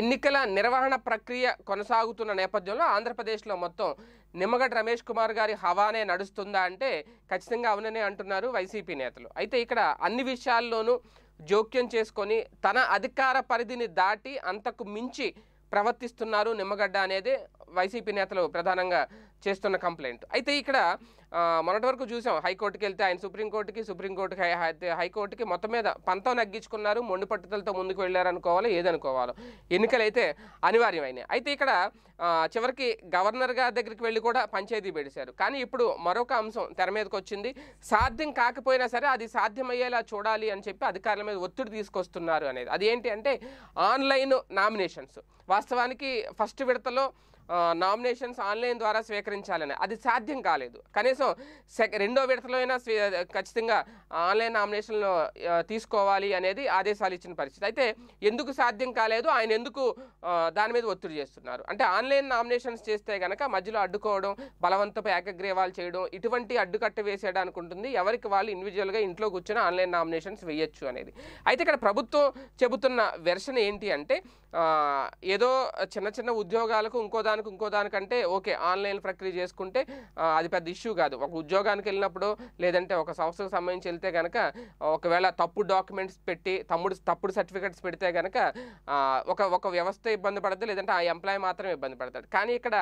ఎన్నికల నిర్వహణ ప్రక్రియ కొనసాగుతున్న నేపథ్యంలో ఆంధ్రప్రదేశ్లో మొత్తం నిమ్మగడ్డ రమేష్ కుమార్ గారి హవానే నడుస్తుందా అంటే ఖచ్చితంగా అవుననే అంటున్నారు వైసీపీ నేతలు అయితే ఇక్కడ అన్ని విషయాల్లోనూ జోక్యం చేసుకొని తన అధికార పరిధిని దాటి అంతకు మించి ప్రవర్తిస్తున్నారు నిమ్మగడ్డ అనేది వైసీపీ నేతలు ప్రధానంగా చేస్తున్న కంప్లైంట్ అయితే ఇక్కడ మొన్నటి వరకు చూసాం హైకోర్టుకి వెళ్తే ఆయన సుప్రీంకోర్టుకి సుప్రీంకోర్టుకి హైకోర్టుకి మొత్తం మీద పంతం నగ్గించుకున్నారు మొండి పట్టుదలతో ముందుకు వెళ్ళారనుకోవాలో ఏదనుకోవాలో ఎన్నికలైతే అనివార్యమైనవి అయితే ఇక్కడ చివరికి గవర్నర్ గారి దగ్గరికి వెళ్ళి కూడా పంచాయతీ పెడిశారు కానీ ఇప్పుడు మరొక అంశం తెర మీదకి వచ్చింది సాధ్యం కాకపోయినా సరే అది సాధ్యమయ్యేలా చూడాలి అని చెప్పి అధికారుల మీద ఒత్తిడి తీసుకొస్తున్నారు అనేది అది ఏంటి అంటే ఆన్లైన్ నామినేషన్స్ వాస్తవానికి ఫస్ట్ విడతలో నామినేషన్స్ ఆన్లైన్ ద్వారా స్వీకరించాలని అది సాధ్యం కాలేదు కనీసం రెండో విడతలో అయినా ఖచ్చితంగా ఆన్లైన్ నామినేషన్లో తీసుకోవాలి అనేది ఆదేశాలు ఇచ్చిన పరిస్థితి అయితే ఎందుకు సాధ్యం కాలేదు ఆయన ఎందుకు దాని మీద ఒత్తిడి చేస్తున్నారు అంటే ఆన్లైన్ నామినేషన్స్ చేస్తే కనుక మధ్యలో అడ్డుకోవడం బలవంతపు ఏకగ్రీవాలు చేయడం ఇటువంటి అడ్డుకట్ట వేసేయడానికి ఉంటుంది ఎవరికి వాళ్ళు ఇండివిజువల్గా ఇంట్లో కూర్చొని ఆన్లైన్ నామినేషన్స్ వేయొచ్చు అనేది అయితే ఇక్కడ ప్రభుత్వం చెబుతున్న వెర్షన్ ఏంటి అంటే ఏదో చిన్న చిన్న ఉద్యోగాలకు ఇంకో దాని దానికి ఇంకో దానికంటే ఓకే ఆన్లైన్ ప్రక్రియ చేసుకుంటే అది పెద్ద ఇష్యూ కాదు ఒక ఉద్యోగానికి వెళ్ళినప్పుడు లేదంటే ఒక సంస్థకు సంబంధించి వెళ్తే కనుక ఒకవేళ తప్పు డాక్యుమెంట్స్ పెట్టి తమ్ముడు తప్పుడు సర్టిఫికెట్స్ పెడితే కనుక ఒక ఒక వ్యవస్థ ఇబ్బంది పడద్దు లేదంటే ఆ ఎంప్లాయీ మాత్రమే ఇబ్బంది పడతాడు కానీ ఇక్కడ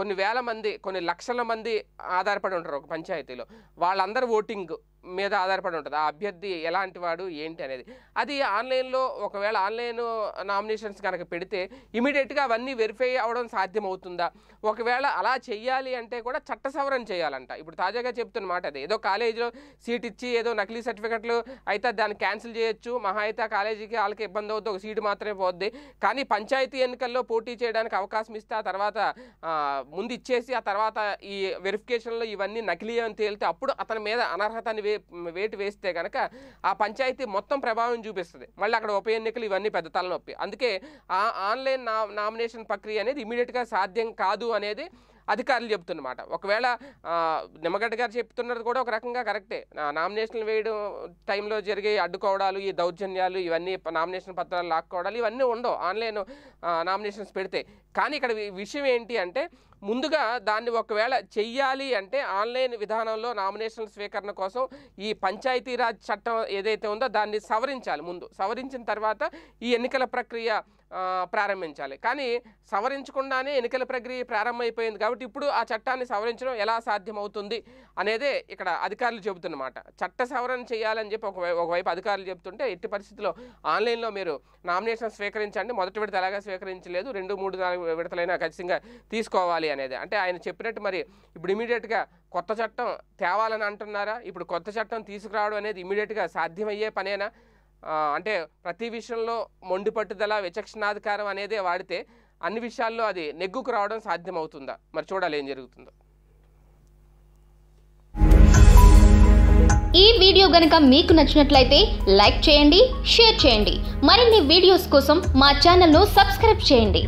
కొన్ని వేల మంది కొన్ని లక్షల మంది ఆధారపడి ఉంటారు ఒక పంచాయతీలో వాళ్ళందరూ ఓటింగ్ మీద ఆధారపడి ఉంటుంది ఆ అభ్యర్థి ఎలాంటి వాడు ఏంటి అనేది అది ఆన్లైన్లో ఒకవేళ ఆన్లైన్ నామినేషన్స్ కనుక పెడితే ఇమీడియట్గా అవన్నీ వెరిఫై అవ్వడం సాధ్యమవుతుందా ఒకవేళ అలా చేయాలి అంటే కూడా చట్ట సవరణ చేయాలంట ఇప్పుడు తాజాగా చెప్తున్న మాట అది ఏదో కాలేజీలో సీట్ ఇచ్చి ఏదో నకిలీ సర్టిఫికెట్లు అయితే దాన్ని క్యాన్సిల్ చేయొచ్చు మహా అయితే కాలేజీకి వాళ్ళకి ఇబ్బంది అవుతుంది ఒక సీటు మాత్రమే పోద్ది కానీ పంచాయతీ ఎన్నికల్లో పోటీ చేయడానికి అవకాశం ఇస్తే ఆ తర్వాత ముందు ఇచ్చేసి ఆ తర్వాత ఈ వెరిఫికేషన్లో ఇవన్నీ నకిలీ అని తేలితే అప్పుడు అతని మీద అనర్హత అని వే వేటు వేస్తే కనుక ఆ పంచాయతీ మొత్తం ప్రభావం చూపిస్తుంది మళ్ళీ అక్కడ ఉప ఎన్నికలు ఇవన్నీ పెద్ద తలనొప్పి అందుకే ఆ ఆన్లైన్ నామినేషన్ ప్రక్రియ అనేది ఇమీడియట్గా సాధ్యం కాదు అనేది అధికారులు చెబుతున్నమాట ఒకవేళ నిమ్మగడ్డ గారు చెప్తున్నది కూడా ఒక రకంగా కరెక్టే నామినేషన్లు వేయడం టైంలో జరిగే అడ్డుకోవడాలు ఈ దౌర్జన్యాలు ఇవన్నీ నామినేషన్ పత్రాలు లాక్కోవడాలు ఇవన్నీ ఉండవు ఆన్లైన్ నామినేషన్స్ పెడితే కానీ ఇక్కడ విషయం ఏంటి అంటే ముందుగా దాన్ని ఒకవేళ చెయ్యాలి అంటే ఆన్లైన్ విధానంలో నామినేషన్ స్వీకరణ కోసం ఈ పంచాయతీరాజ్ చట్టం ఏదైతే ఉందో దాన్ని సవరించాలి ముందు సవరించిన తర్వాత ఈ ఎన్నికల ప్రక్రియ ప్రారంభించాలి కానీ సవరించకుండానే ఎన్నికల ప్రక్రియ ప్రారంభమైపోయింది కాబట్టి ఇప్పుడు ఆ చట్టాన్ని సవరించడం ఎలా సాధ్యమవుతుంది అనేదే ఇక్కడ అధికారులు చెబుతున్నమాట చట్ట సవరణ చేయాలని చెప్పి ఒక ఒకవైపు అధికారులు చెబుతుంటే ఎట్టి పరిస్థితిలో ఆన్లైన్లో మీరు నామినేషన్ స్వీకరించండి మొదటి విడత ఎలాగా స్వీకరించలేదు రెండు మూడు నాలుగు విడతలైనా ఖచ్చితంగా తీసుకోవాలి అనేది అంటే ఆయన చెప్పినట్టు మరి ఇప్పుడు ఇమీడియట్గా కొత్త చట్టం తేవాలని అంటున్నారా ఇప్పుడు కొత్త చట్టం తీసుకురావడం అనేది ఇమీడియట్గా సాధ్యమయ్యే పనేనా అంటే ప్రతి విషయంలో మొండి పట్టుదల విచక్షణాధికారం అనేది వాడితే అన్ని విషయాల్లో అది నెగ్గుకు రావడం సాధ్యమవుతుందా మరి చూడాలి ఏం జరుగుతుందో ఈ వీడియో గనక మీకు నచ్చినట్లయితే లైక్ చేయండి షేర్ చేయండి మరిన్ని వీడియోస్ కోసం మా ఛానల్ను సబ్స్క్రైబ్ చేయండి